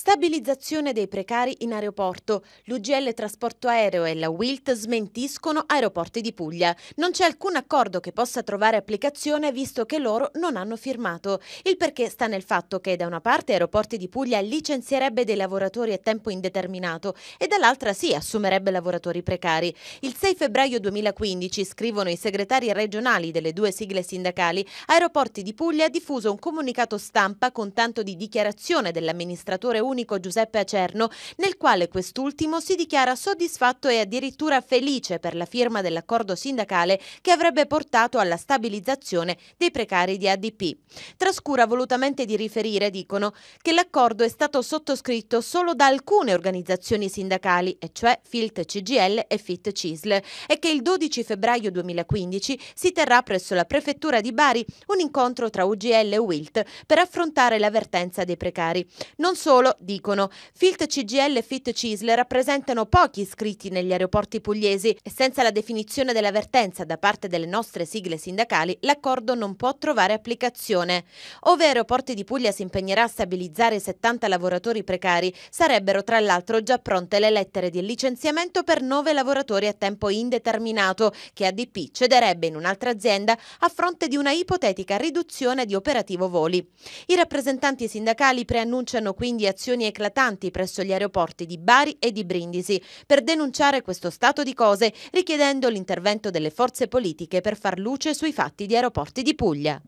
Stabilizzazione dei precari in aeroporto. L'UGL Trasporto Aereo e la WILT smentiscono aeroporti di Puglia. Non c'è alcun accordo che possa trovare applicazione visto che loro non hanno firmato. Il perché sta nel fatto che da una parte Aeroporti di Puglia licenzierebbe dei lavoratori a tempo indeterminato e dall'altra sì assumerebbe lavoratori precari. Il 6 febbraio 2015, scrivono i segretari regionali delle due sigle sindacali, Aeroporti di Puglia ha diffuso un comunicato stampa con tanto di dichiarazione dell'amministratore unico Giuseppe Acerno, nel quale quest'ultimo si dichiara soddisfatto e addirittura felice per la firma dell'accordo sindacale che avrebbe portato alla stabilizzazione dei precari di ADP. Trascura volutamente di riferire, dicono, che l'accordo è stato sottoscritto solo da alcune organizzazioni sindacali, e cioè FILT CGL e FIT CISL, e che il 12 febbraio 2015 si terrà presso la prefettura di Bari un incontro tra UGL e WILT per affrontare l'avvertenza dei precari. Non solo, Carlo dicono Filt CGL e Fit CISL rappresentano pochi iscritti negli aeroporti pugliesi e senza la definizione dell'avvertenza da parte delle nostre sigle sindacali l'accordo non può trovare applicazione. Ove Aeroporti di Puglia si impegnerà a stabilizzare 70 lavoratori precari, sarebbero tra l'altro già pronte le lettere di licenziamento per 9 lavoratori a tempo indeterminato che ADP cederebbe in un'altra azienda a fronte di una ipotetica riduzione di operativo voli. I rappresentanti sindacali preannunciano quindi azioni manifestazioni eclatanti presso gli aeroporti di Bari e di Brindisi per denunciare questo stato di cose richiedendo l'intervento delle forze politiche per far luce sui fatti di aeroporti di Puglia.